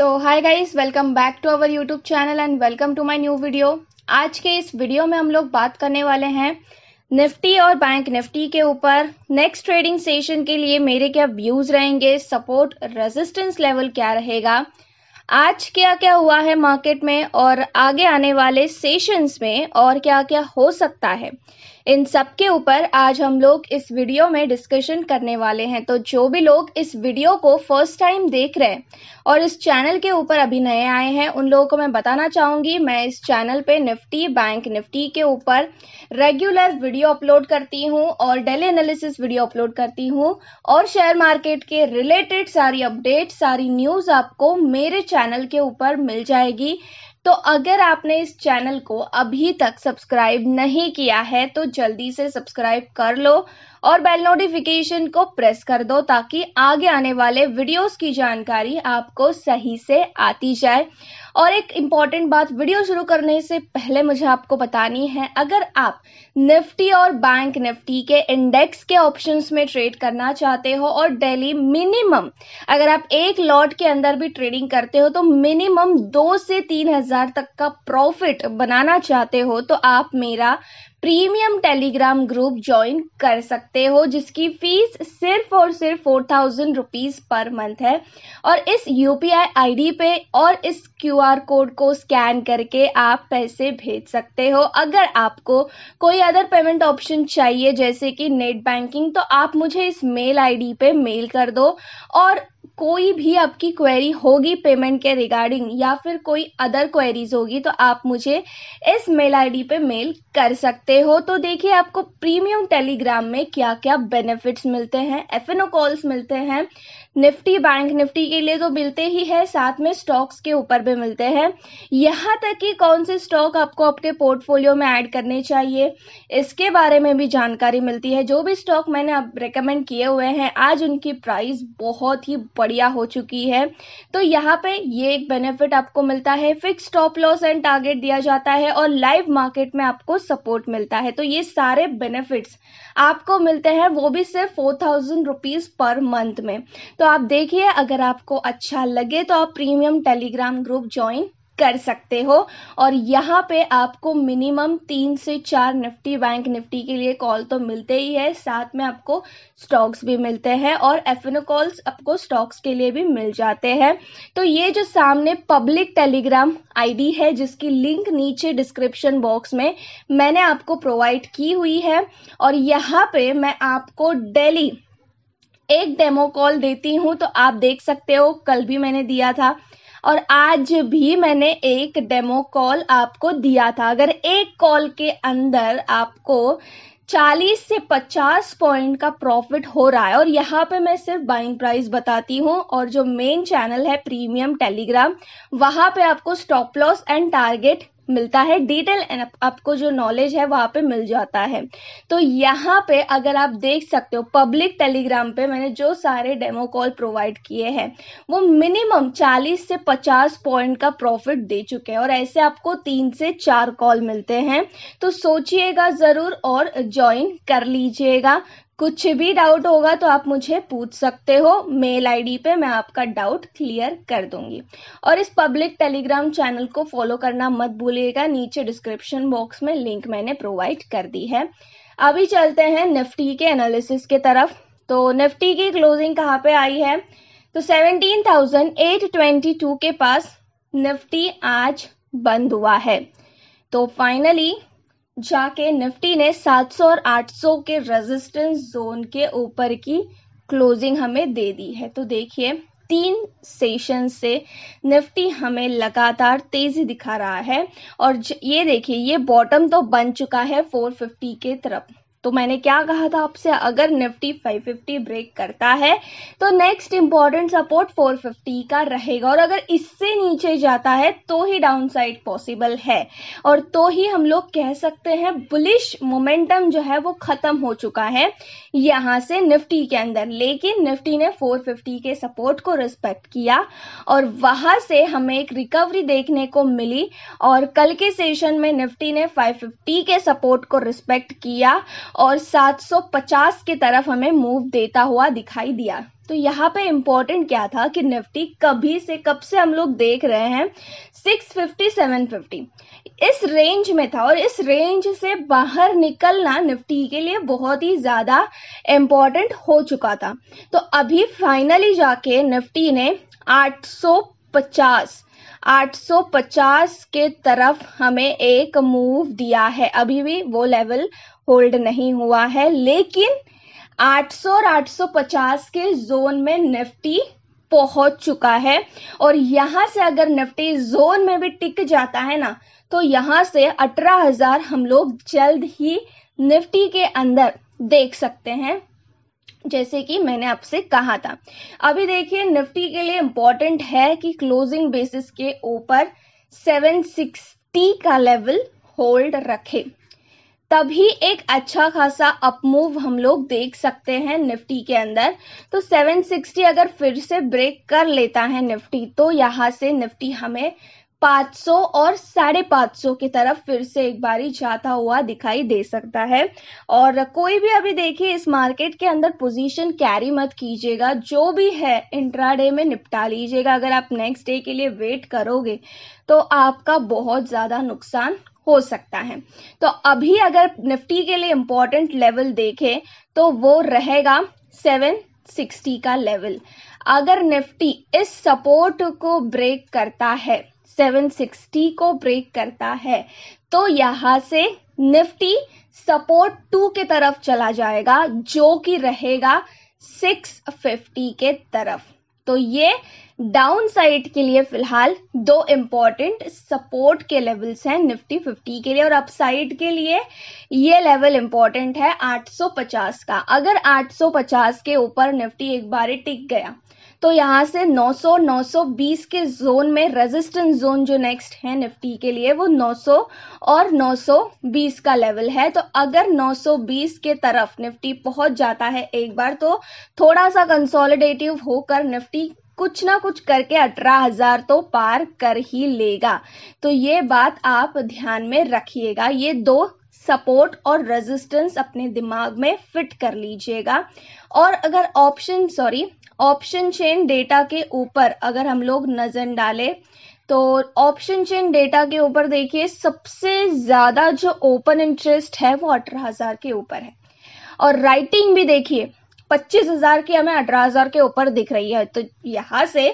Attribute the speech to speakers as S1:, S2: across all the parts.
S1: so hi guys welcome back to our YouTube channel and welcome to my new video आज के इस video में हम लोग बात करने वाले हैं निफ्टी और बैंक निफ्टी के ऊपर नेक्स्ट ट्रेडिंग सेशन के लिए मेरे क्या व्यूज रहेंगे सपोर्ट रेजिस्टेंस लेवल क्या रहेगा आज क्या क्या हुआ है मार्केट में और आगे आने वाले सेशंस में और क्या क्या हो सकता है इन सब के ऊपर आज हम लोग इस वीडियो में डिस्कशन करने वाले हैं तो जो भी लोग इस वीडियो को फर्स्ट टाइम देख रहे हैं और इस चैनल के ऊपर अभी नए आए हैं उन लोगों को मैं बताना चाहूँगी मैं इस चैनल पे निफ्टी बैंक निफ्टी के ऊपर रेगुलर वीडियो अपलोड करती हूँ और डेली एनालिसिस वीडियो अपलोड करती हूँ और शेयर मार्केट के रिलेटेड सारी अपडेट सारी न्यूज़ आपको मेरे चैनल चैनल के ऊपर मिल जाएगी तो अगर आपने इस चैनल को अभी तक सब्सक्राइब नहीं किया है तो जल्दी से सब्सक्राइब कर लो और बेल नोटिफिकेशन को प्रेस कर दो ताकि आगे आने वाले वीडियोस की जानकारी आपको सही से आती जाए और एक इम्पॉर्टेंट बात वीडियो शुरू करने से पहले मुझे आपको बतानी है अगर आप निफ्टी और बैंक निफ्टी के इंडेक्स के ऑप्शंस में ट्रेड करना चाहते हो और डेली मिनिमम अगर आप एक लॉट के अंदर भी ट्रेडिंग करते हो तो मिनिमम दो से तीन हजार तक का प्रॉफिट बनाना चाहते हो तो आप मेरा प्रीमियम टेलीग्राम ग्रुप ज्वाइन कर सकते हो जिसकी फीस सिर्फ और सिर्फ four thousand rupees per month है और इस U P I I D पे और इस क्यू आर कोड को स्कैन करके आप पैसे भेज सकते हो अगर आपको कोई अदर पेमेंट ऑप्शन चाहिए जैसे कि नेट बैंकिंग तो आप मुझे इस मेल आईडी पे मेल कर दो और कोई भी आपकी क्वेरी होगी पेमेंट के रिगार्डिंग या फिर कोई अदर क्वेरीज होगी तो आप मुझे इस मेल आईडी पे मेल कर सकते हो तो देखिए आपको प्रीमियम टेलीग्राम में क्या क्या बेनिफिट्स मिलते हैं एफ कॉल्स मिलते हैं निफ्टी बैंक निफ्टी के लिए तो मिलते ही है साथ में स्टॉक्स के ऊपर भी मिलते हैं यहाँ तक कि कौन से स्टॉक आपको आपके पोर्टफोलियो में ऐड करने चाहिए इसके बारे में भी जानकारी मिलती है जो भी स्टॉक मैंने आप रिकमेंड किए हुए हैं आज उनकी प्राइस बहुत ही बढ़िया हो चुकी है तो यहाँ पे ये एक बेनिफिट आपको मिलता है fix stop loss and target दिया जाता है और लाइव मार्केट में आपको सपोर्ट मिलता है तो ये सारे बेनिफिट्स आपको मिलते हैं वो भी सिर्फ four thousand rupees per month में तो आप देखिए अगर आपको अच्छा लगे तो आप प्रीमियम टेलीग्राम ग्रुप ज्वाइन कर सकते हो और यहाँ पे आपको मिनिमम तीन से चार निफ्टी बैंक निफ्टी के लिए कॉल तो मिलते ही है साथ में आपको स्टॉक्स भी मिलते हैं और एफ कॉल्स आपको स्टॉक्स के लिए भी मिल जाते हैं तो ये जो सामने पब्लिक टेलीग्राम आईडी है जिसकी लिंक नीचे डिस्क्रिप्शन बॉक्स में मैंने आपको प्रोवाइड की हुई है और यहाँ पे मैं आपको डेली एक डेमो कॉल देती हूँ तो आप देख सकते हो कल भी मैंने दिया था और आज भी मैंने एक डेमो कॉल आपको दिया था अगर एक कॉल के अंदर आपको 40 से 50 पॉइंट का प्रॉफिट हो रहा है और यहाँ पे मैं सिर्फ बाइंग प्राइस बताती हूँ और जो मेन चैनल है प्रीमियम टेलीग्राम वहाँ पे आपको स्टॉप लॉस एंड टारगेट मिलता है डिटेल आपको जो नॉलेज है वहाँ पे मिल जाता है तो यहाँ पे अगर आप देख सकते हो पब्लिक टेलीग्राम पे मैंने जो सारे डेमो कॉल प्रोवाइड किए हैं वो मिनिमम 40 से 50 पॉइंट का प्रॉफिट दे चुके हैं और ऐसे आपको तीन से चार कॉल मिलते हैं तो सोचिएगा ज़रूर और ज्वाइन कर लीजिएगा कुछ भी डाउट होगा तो आप मुझे पूछ सकते हो मेल आईडी पे मैं आपका डाउट क्लियर कर दूंगी और इस पब्लिक टेलीग्राम चैनल को फॉलो करना मत भूलिएगा नीचे डिस्क्रिप्शन बॉक्स में लिंक मैंने प्रोवाइड कर दी है अभी चलते हैं निफ्टी के एनालिसिस के तरफ तो निफ्टी की क्लोजिंग कहाँ पे आई है तो 17,822 के पास निफ्टी आज बंद हुआ है तो फाइनली जाके निफ्टी ने 700 और 800 के रेजिस्टेंस जोन के ऊपर की क्लोजिंग हमें दे दी है तो देखिए तीन सेशन से निफ्टी हमें लगातार तेजी दिखा रहा है और ये देखिए ये बॉटम तो बन चुका है 450 के तरफ तो मैंने क्या कहा था आपसे अगर निफ्टी 550 ब्रेक करता है तो नेक्स्ट इंपॉर्टेंट सपोर्ट 450 का रहेगा और अगर इससे नीचे जाता है तो ही डाउनसाइड पॉसिबल है और तो ही हम लोग कह सकते हैं बुलिश मोमेंटम जो है वो खत्म हो चुका है यहाँ से निफ्टी के अंदर लेकिन निफ्टी ने 450 के सपोर्ट को रिस्पेक्ट किया और वहां से हमें एक रिकवरी देखने को मिली और कल के सेशन में निफ्टी ने 550 के सपोर्ट को रिस्पेक्ट किया और 750 के तरफ हमें मूव देता हुआ दिखाई दिया तो यहाँ पे इम्पोर्टेंट क्या था कि निफ्टी कभी से कब से हम लोग देख रहे हैं 650 750 इस रेंज में था और इस रेंज से बाहर निकलना निफ्टी के लिए बहुत ही ज़्यादा इम्पोर्टेंट हो चुका था तो अभी फाइनली जाके निफ्टी ने 850 850 के तरफ हमें एक मूव दिया है अभी भी वो लेवल होल्ड नहीं हुआ है लेकिन 800 और 850 के जोन में निफ्टी पहुंच चुका है और यहां से अगर निफ्टी जोन में भी टिक जाता है ना तो यहां से 18000 हम लोग जल्द ही निफ्टी के अंदर देख सकते हैं जैसे कि मैंने आपसे कहा था अभी देखिए निफ्टी के लिए इम्पोर्टेंट है कि क्लोजिंग बेसिस के ऊपर 760 का लेवल होल्ड रखे तभी एक अच्छा खासा अपमूव हम लोग देख सकते हैं निफ्टी के अंदर तो 760 अगर फिर से ब्रेक कर लेता है निफ्टी तो यहाँ से निफ्टी हमें 500 और साढ़े पाँच सौ की तरफ फिर से एक बारी जाता हुआ दिखाई दे सकता है और कोई भी अभी देखिए इस मार्केट के अंदर पोजीशन कैरी मत कीजिएगा जो भी है इंट्राडे में निपटा लीजिएगा अगर आप नेक्स्ट डे के लिए वेट करोगे तो आपका बहुत ज़्यादा नुकसान हो सकता है तो अभी अगर निफ्टी के लिए इम्पोर्टेंट लेवल देखें तो वो रहेगा सेवन सिक्सटी का लेवल अगर निफ्टी इस सपोर्ट को ब्रेक करता है 760 को ब्रेक करता है तो यहाँ से निफ्टी सपोर्ट टू के तरफ चला जाएगा जो कि रहेगा 650 के तरफ तो ये डाउन साइड के लिए फिलहाल दो इम्पॉर्टेंट सपोर्ट के लेवल्स हैं निफ्टी 50 के लिए और अपसाइड के लिए ये लेवल इम्पॉर्टेंट है 850 का अगर 850 के ऊपर निफ्टी एक बार टिक गया तो यहाँ से 900 920 के जोन में रेजिस्टेंस जोन जो नेक्स्ट है निफ्टी के लिए वो 900 और 920 का लेवल है तो अगर 920 के तरफ निफ्टी पहुंच जाता है एक बार तो थोड़ा सा कंसोलिडेटिव होकर निफ्टी कुछ ना कुछ करके अठारह हजार तो पार कर ही लेगा तो ये बात आप ध्यान में रखिएगा ये दो सपोर्ट और रेजिस्टेंस अपने दिमाग में फिट कर लीजिएगा और अगर option sorry option chain data के ऊपर अगर हम लोग नजर डालें तो ऑप्शन चेन डेटा के ऊपर देखिए सबसे ज़्यादा जो ओपन इंटरेस्ट है वो अठारह हज़ार के ऊपर है और राइटिंग भी देखिए पच्चीस हजार की हमें अठारह हजार के ऊपर दिख रही है तो यहाँ से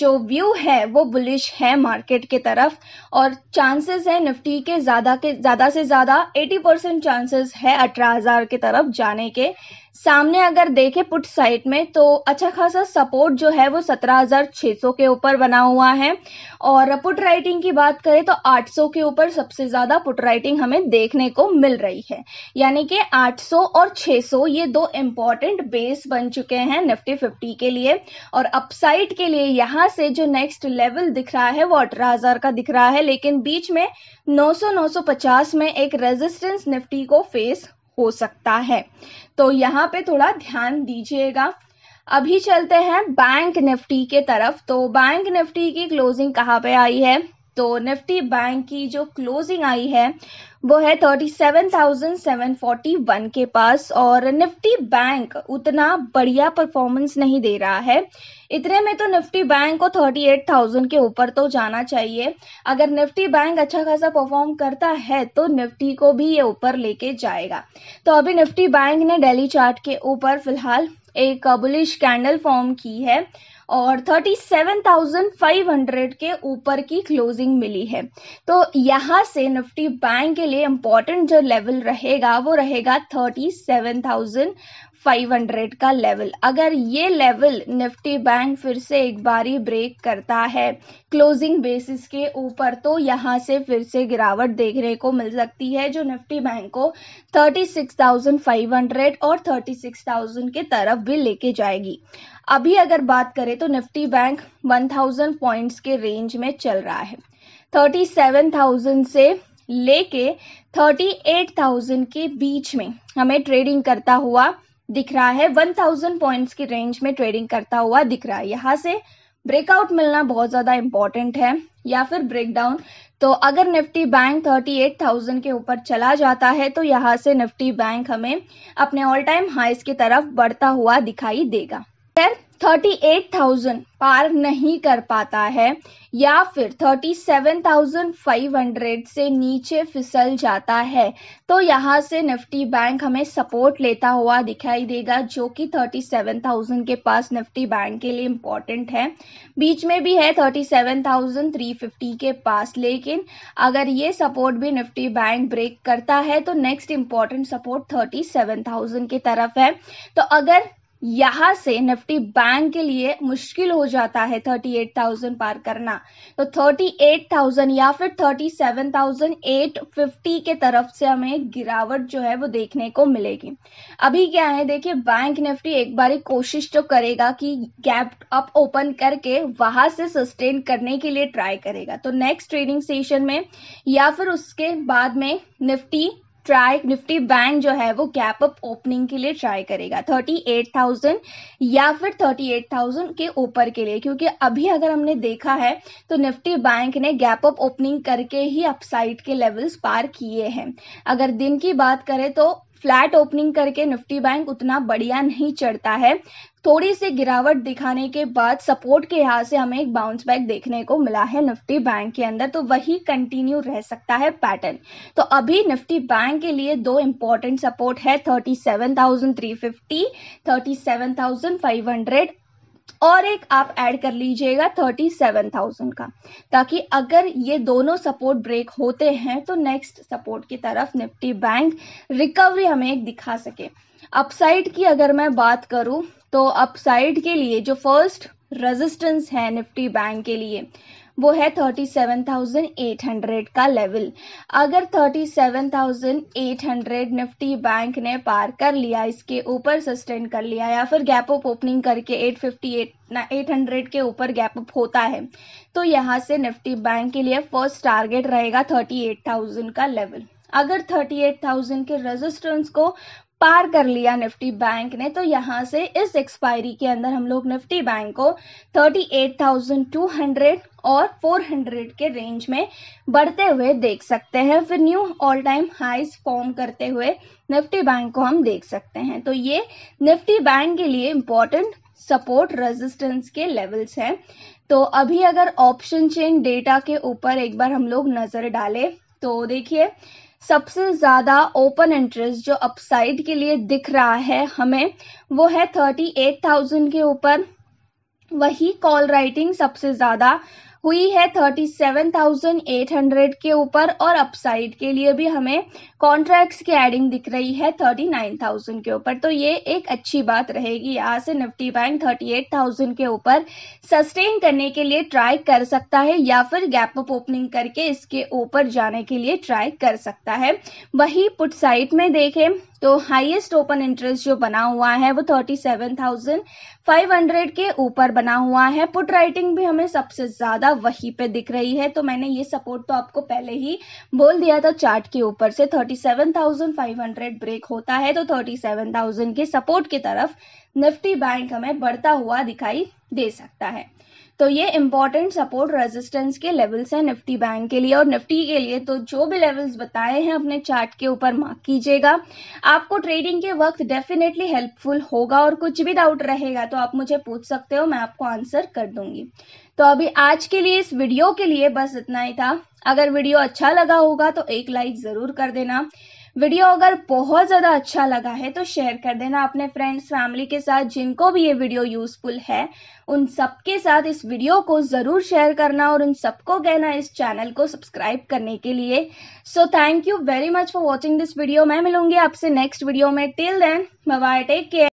S1: जो व्यू है वो बुलिश है मार्केट के तरफ और चांसेस है निफ्टी के ज़्यादा के ज़्यादा से ज़्यादा एटी परसेंट चांसेस है अठारह हजार की तरफ जाने के सामने अगर देखे पुट साइड में तो अच्छा खासा सपोर्ट जो है वो 17,600 के ऊपर बना हुआ है और पुट राइटिंग की बात करें तो 800 के ऊपर सबसे ज़्यादा पुट राइटिंग हमें देखने को मिल रही है यानी कि 800 और 600 ये दो इम्पॉर्टेंट बेस बन चुके हैं निफ्टी 50 के लिए और अपसाइड के लिए यहाँ से जो नेक्स्ट लेवल दिख रहा है वो अठारह का दिख रहा है लेकिन बीच में नौ सौ में एक रेजिस्टेंस निफ्टी को फेस हो सकता है तो यहाँ पे थोड़ा ध्यान दीजिएगा अभी चलते हैं बैंक निफ्टी के तरफ तो बैंक निफ्टी की क्लोजिंग कहाँ पे आई है तो निफ्टी बैंक की जो क्लोजिंग आई है वो है 37,741 के पास और निफ्टी बैंक उतना बढ़िया परफॉर्मेंस नहीं दे रहा है इतने में तो निफ्टी बैंक को 38,000 के ऊपर तो जाना चाहिए अगर निफ्टी बैंक अच्छा खासा परफॉर्म करता है तो निफ्टी को भी ये ऊपर लेके जाएगा तो अभी निफ्टी बैंक ने डेली चार्ट के ऊपर फिलहाल एक बुलिश कैंडल फॉर्म की है और 37,500 के ऊपर की क्लोजिंग मिली है तो यहाँ से निफ्टी बैंक के लिए इंपॉर्टेंट जो लेवल रहेगा वो रहेगा 37,000 500 का लेवल अगर ये लेवल निफ्टी बैंक फिर से एक बारी ब्रेक करता है क्लोजिंग बेसिस के ऊपर तो यहाँ से फिर से गिरावट देखने को मिल सकती है जो निफ्टी बैंक को 36,500 और 36,000 के तरफ भी लेके जाएगी अभी अगर बात करें तो निफ्टी बैंक 1000 पॉइंट्स के रेंज में चल रहा है 37,000 से लेके 38,000 के बीच में हमें ट्रेडिंग करता हुआ दिख रहा है 1000 पॉइंट्स की रेंज में ट्रेडिंग करता हुआ दिख रहा है यहाँ से ब्रेकआउट मिलना बहुत ज़्यादा इंपॉर्टेंट है या फिर ब्रेकडाउन तो अगर निफ्टी बैंक 38,000 के ऊपर चला जाता है तो यहाँ से निफ्टी बैंक हमें अपने ऑल टाइम हाइस की तरफ बढ़ता हुआ दिखाई देगा थर्टी एट थाउजेंड पार नहीं कर पाता है या फिर thirty seven thousand five hundred से नीचे फिसल जाता है तो यहाँ से निफ्टी बैंक हमें सपोर्ट लेता हुआ दिखाई देगा जो कि थर्टी सेवन थाउजेंड के पास निफ्टी बैंक के लिए इम्पोर्टेंट है बीच में भी है thirty seven thousand three fifty के पास लेकिन अगर ये सपोर्ट भी निफ्टी बैंक ब्रेक करता है तो next important support thirty seven thousand की तरफ है तो अगर यहां से निफ्टी बैंक के लिए मुश्किल हो जाता है 38,000 पार करना तो 38,000 या फिर 37,850 के तरफ से हमें गिरावट जो है वो देखने को मिलेगी अभी क्या है देखिए बैंक निफ्टी एक बार कोशिश तो करेगा कि गैप अप ओपन करके वहां से सस्टेन करने के लिए ट्राई करेगा तो नेक्स्ट ट्रेडिंग सेशन में या फिर उसके बाद में निफ्टी ट्राई निफ्टी बैंक जो है वो गैप अप ओपनिंग के लिए ट्राई करेगा 38,000 या फिर 38,000 के ऊपर के लिए क्योंकि अभी अगर हमने देखा है तो निफ्टी बैंक ने गैप अप ओपनिंग करके ही अपसाइड के लेवल्स पार किए हैं अगर दिन की बात करें तो फ्लैट ओपनिंग करके निफ्टी बैंक उतना बढ़िया नहीं चढ़ता है थोड़ी सी गिरावट दिखाने के बाद सपोर्ट के यहाँ से हमें एक बाउंस बैक देखने को मिला है निफ्टी बैंक के अंदर तो वही कंटिन्यू रह सकता है पैटर्न तो अभी निफ्टी बैंक के लिए दो इंपॉर्टेंट सपोर्ट है thirty seven thousand three fifty thirty seven thousand five hundred और एक आप ऐड कर लीजिएगा थर्टी सेवन थाउजेंड का ताकि अगर ये दोनों सपोर्ट ब्रेक होते हैं तो नेक्स्ट सपोर्ट की तरफ निफ्टी बैंक रिकवरी हमें एक दिखा सके अपसाइड की अगर मैं बात करूं तो अपसाइड के लिए जो फर्स्ट रेजिस्टेंस है निफ्टी बैंक के लिए वो है 37,800 का लेवल अगर 37,800 निफ्टी बैंक ने पार कर लिया इसके ऊपर सस्टेन कर लिया या फिर गैप अप ओपनिंग करके 858 ना 800 के ऊपर गैप अप होता है तो यहाँ से निफ्टी बैंक के लिए फर्स्ट टारगेट रहेगा 38,000 का लेवल अगर 38,000 के रेजिस्टेंस को पार कर लिया निफ्टी बैंक ने तो यहाँ से इस एक्सपायरी के अंदर हम लोग निफ्टी बैंक को 38,200 और 400 के रेंज में बढ़ते हुए देख सकते हैं फिर new all time highs form करते हुए निफ्टी बैंक को हम देख सकते हैं तो ये निफ्टी बैंक के लिए इम्पोर्टेंट सपोर्ट रेजिस्टेंस के लेवल्स हैं तो अभी अगर ऑप्शन चेन डेटा के ऊपर एक बार हम लोग नज़र डालें तो देखिए सबसे ज़्यादा ओपन इंटरेस्ट जो अपसाइड के लिए दिख रहा है हमें वो है थर्टी एट थाउजेंड के ऊपर वही कॉल राइटिंग सबसे ज़्यादा हुई है 37,800 के ऊपर और अपसाइड के लिए भी हमें कॉन्ट्रैक्ट्स की एडिंग दिख रही है 39,000 के ऊपर तो ये एक अच्छी बात रहेगी यहाँ से निफ्टी बैंक 38,000 के ऊपर सस्टेन करने के लिए ट्राई कर सकता है या फिर गैप अप ओपनिंग करके इसके ऊपर जाने के लिए ट्राई कर सकता है वही पुट साइड में देखें तो हाईएस्ट ओपन इंटरेस्ट जो बना हुआ है वो thirty seven thousand five hundred के ऊपर बना हुआ है पुट राइटिंग भी हमें सबसे ज्यादा वही पे दिख रही है तो मैंने ये सपोर्ट तो आपको पहले ही बोल दिया था चार्ट के ऊपर से thirty seven thousand five hundred break होता है तो थर्टी सेवन थाउजेंड के सपोर्ट की तरफ निफ्टी बैंक हमें बढ़ता हुआ दिखाई दे सकता है तो ये इंपॉर्टेंट सपोर्ट रेजिस्टेंस के लेवल्स हैं निफ्टी बैंक के लिए और निफ्टी के लिए तो जो भी लेवल्स बताए हैं अपने चार्ट के ऊपर मार्क कीजिएगा आपको ट्रेडिंग के वक्त डेफिनेटली हेल्पफुल होगा और कुछ भी डाउट रहेगा तो आप मुझे पूछ सकते हो मैं आपको आंसर कर दूंगी तो अभी आज के लिए इस वीडियो के लिए बस इतना ही था अगर वीडियो अच्छा लगा होगा तो एक लाइक ज़रूर कर देना वीडियो अगर बहुत ज़्यादा अच्छा लगा है तो शेयर कर देना अपने फ्रेंड्स फैमिली के साथ जिनको भी ये वीडियो यूज़फुल है उन सबके साथ इस वीडियो को ज़रूर शेयर करना और उन सबको कहना इस चैनल को सब्सक्राइब करने के लिए so thank you very much for watching this video मैं मिलूंगी आपसे नेक्स्ट वीडियो में till then bye take care